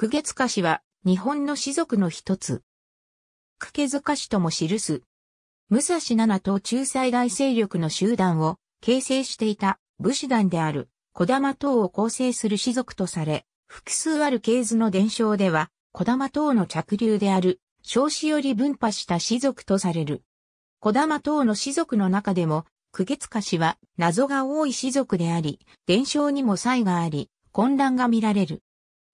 公家塚氏は、日本の士族の一つ。公家塚氏とも記す。武蔵七党中裁大勢力の集団を形成していた武士団である小玉等を構成する士族とされ、複数ある系図の伝承では、小玉等の着流である少子より分派した士族とされる。小玉等の士族の中でも、公家塚氏は謎が多い士族であり、伝承にも差異があり、混乱が見られる。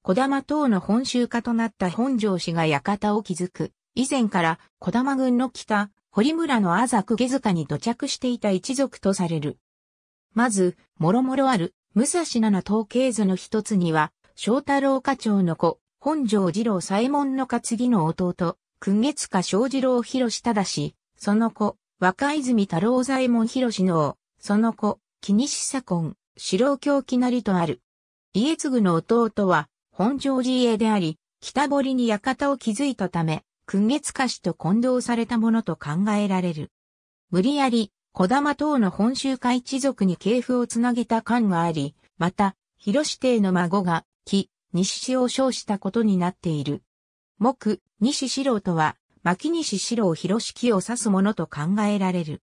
小玉等の本州化となった本庄氏が館を築く。以前から小玉郡の北、堀村のあざくげ塚に土着していた一族とされる。まず、もろもろある、武蔵七統計図の一つには、翔太郎課長の子、本庄二郎左衛門の担ぎの弟、君月家正二郎広忠氏、その子、若泉太郎左衛門広氏のその子、木西左近、四郎京木なりとある。家継の弟は、本庄寺家であり、北堀に館を築いたため、君月家氏と混同されたものと考えられる。無理やり、小玉等の本州海一族に系譜をつなげた感があり、また、広志帝の孫が、木、西氏を称したことになっている。木、西四郎とは、牧西四郎広式を指すものと考えられる。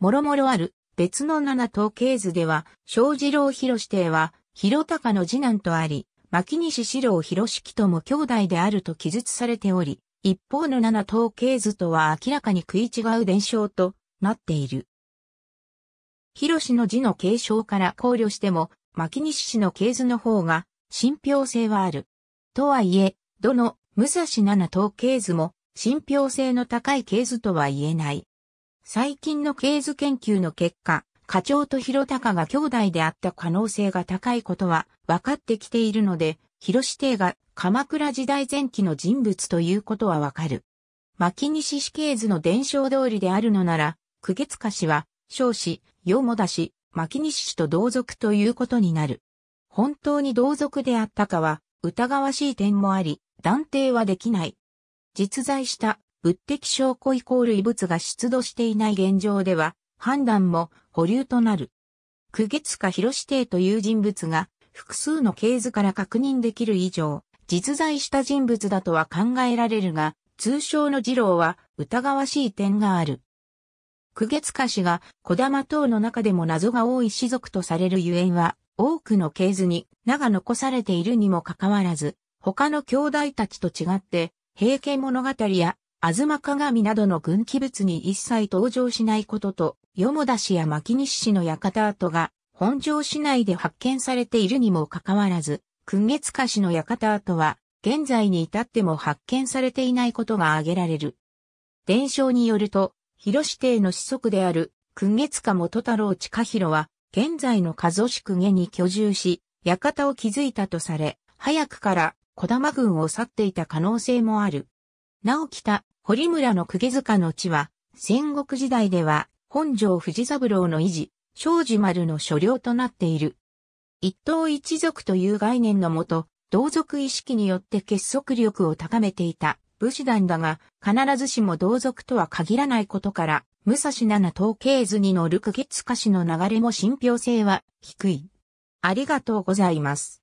もろもろある、別の七統計図では、小次郎広志帝は、広高の次男とあり、牧西四郎広式とも兄弟であると記述されており、一方の七統計図とは明らかに食い違う伝承となっている。広氏の字の継承から考慮しても、牧西氏の系図の方が信憑性はある。とはいえ、どの武蔵七統計図も信憑性の高い系図とは言えない。最近の系図研究の結果、課長と広隆が兄弟であった可能性が高いことは分かってきているので、広志帝が鎌倉時代前期の人物ということはわかる。牧西死刑図の伝承通りであるのなら、区月塚氏は、少子、よもだし、牧西氏と同族ということになる。本当に同族であったかは、疑わしい点もあり、断定はできない。実在した物的証拠イコール異物が出土していない現状では、判断も保留となる。九月か広指定という人物が複数の系図から確認できる以上、実在した人物だとは考えられるが、通称の二郎は疑わしい点がある。九月下氏が小玉等の中でも謎が多い氏族とされるゆえんは、多くの系図に名が残されているにもかかわらず、他の兄弟たちと違って、平家物語や東鏡などの軍記物に一切登場しないことと、よもだしや牧西氏の館跡が、本庄市内で発見されているにもかかわらず、訓月塚氏の館跡は、現在に至っても発見されていないことが挙げられる。伝承によると、広市邸の子息である、訓月家元太郎近広は、現在の加須市公家に居住し、館を築いたとされ、早くから小玉軍を去っていた可能性もある。なお北、堀村の釘塚の地は、戦国時代では、本城藤三郎の維持、庄司丸の所領となっている。一党一族という概念のもと、同族意識によって結束力を高めていた武士団だが、必ずしも同族とは限らないことから、武蔵七統計図に乗る区月歌氏の流れも信憑性は低い。ありがとうございます。